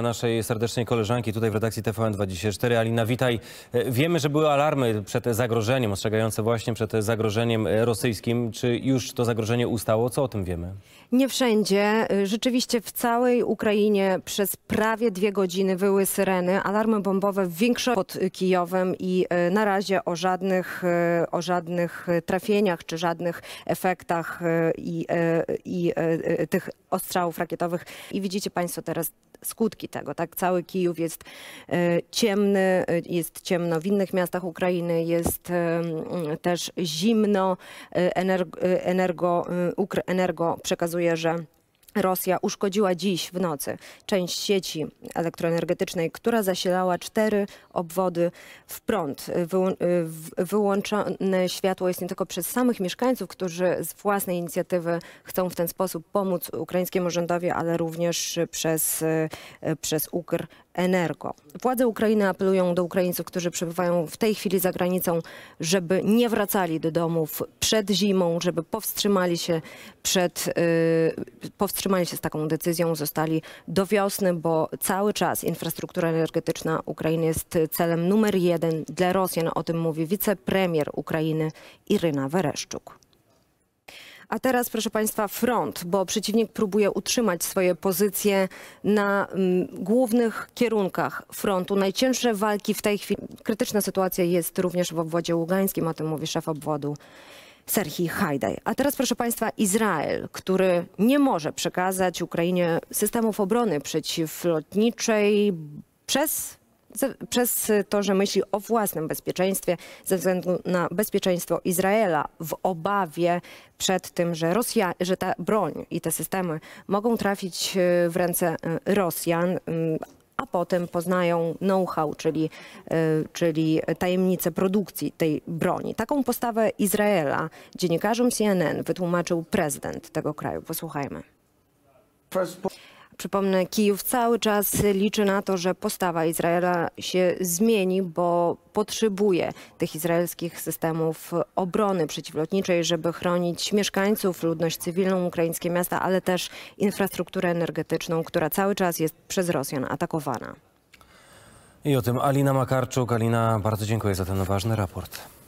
naszej serdecznej koleżanki tutaj w redakcji TVN24. Alina, witaj. E, wiemy, że były alarmy przed zagrożeniem, ostrzegające właśnie przed zagrożeniem e, rosyjskim. Czy już to zagrożenie ustało? Co o tym wiemy? Nie wszędzie. E, rzeczywiście w całej Ukrainie przez prawie dwie godziny wyły syreny, alarmy bombowe w większości pod Kijowem i na razie o żadnych, o żadnych trafieniach czy żadnych efektach i, i tych ostrzałów rakietowych. I widzicie Państwo teraz skutki tego. Tak, cały Kijów jest e, ciemny, e, jest ciemno w innych miastach Ukrainy, jest e, też zimno. Energo, energo, Ukr, energo przekazuje, że Rosja uszkodziła dziś w nocy część sieci elektroenergetycznej, która zasilała cztery obwody w prąd. Wyłączone światło jest nie tylko przez samych mieszkańców, którzy z własnej inicjatywy chcą w ten sposób pomóc ukraińskiemu rządowi, ale również przez, przez UKR Energo. Władze Ukrainy apelują do Ukraińców, którzy przebywają w tej chwili za granicą, żeby nie wracali do domów przed zimą, żeby powstrzymali się przed, yy, powstrzymali się z taką decyzją, zostali do wiosny, bo cały czas infrastruktura energetyczna Ukrainy jest celem numer jeden dla Rosjan. O tym mówi wicepremier Ukrainy Iryna Wereszczuk. A teraz, proszę Państwa, front, bo przeciwnik próbuje utrzymać swoje pozycje na mm, głównych kierunkach frontu. Najcięższe walki w tej chwili, krytyczna sytuacja jest również w obwodzie ługańskim, o tym mówi szef obwodu. Serhii Hajdaj. A teraz proszę Państwa Izrael, który nie może przekazać Ukrainie systemów obrony przeciwlotniczej przez przez to, że myśli o własnym bezpieczeństwie ze względu na bezpieczeństwo Izraela w obawie przed tym, że, Rosja, że ta broń i te systemy mogą trafić e, w ręce e, Rosjan, mm, a potem poznają know-how, czyli, e, czyli produkcji tej broni. Taką postawę Izraela dziennikarzom CNN wytłumaczył prezydent tego kraju. Posłuchajmy. Przypomnę, Kijów cały czas liczy na to, że postawa Izraela się zmieni, bo potrzebuje tych izraelskich systemów obrony przeciwlotniczej, żeby chronić mieszkańców, ludność cywilną, ukraińskie miasta, ale też infrastrukturę energetyczną, która cały czas jest przez Rosjan atakowana. I o tym Alina Makarczuk. Alina, bardzo dziękuję za ten ważny raport.